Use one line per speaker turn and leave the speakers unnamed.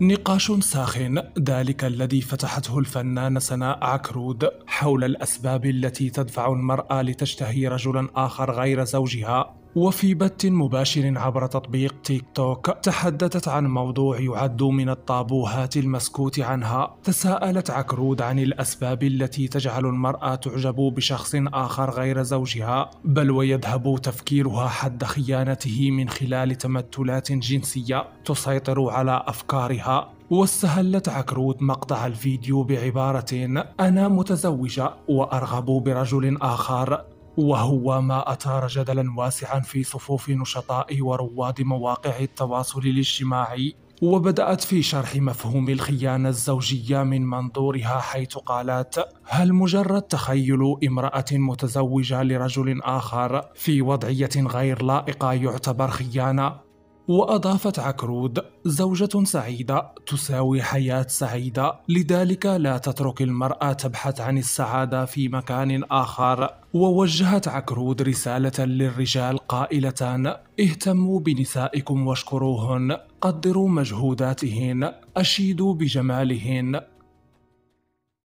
نقاش ساخن ذلك الذي فتحته الفنانة سناء عكرود حول الأسباب التي تدفع المرأة لتشتهي رجلا آخر غير زوجها وفي بث مباشر عبر تطبيق تيك توك تحدثت عن موضوع يعد من الطابوهات المسكوت عنها تساءلت عكرود عن الأسباب التي تجعل المرأة تعجب بشخص آخر غير زوجها بل ويذهب تفكيرها حد خيانته من خلال تمثلات جنسية تسيطر على أفكارها واستهلت عكروت مقطع الفيديو بعبارة أنا متزوجة وأرغب برجل آخر وهو ما أثار جدلا واسعا في صفوف نشطاء ورواد مواقع التواصل الاجتماعي وبدأت في شرح مفهوم الخيانة الزوجية من منظورها حيث قالت: هل مجرد تخيل امرأة متزوجة لرجل آخر في وضعية غير لائقة يعتبر خيانة؟ وأضافت عكرود زوجة سعيدة تساوي حياة سعيدة لذلك لا تترك المرأة تبحث عن السعادة في مكان آخر ووجهت عكرود رسالة للرجال قائلة اهتموا بنسائكم واشكروهن قدروا مجهوداتهن أشيدوا بجمالهن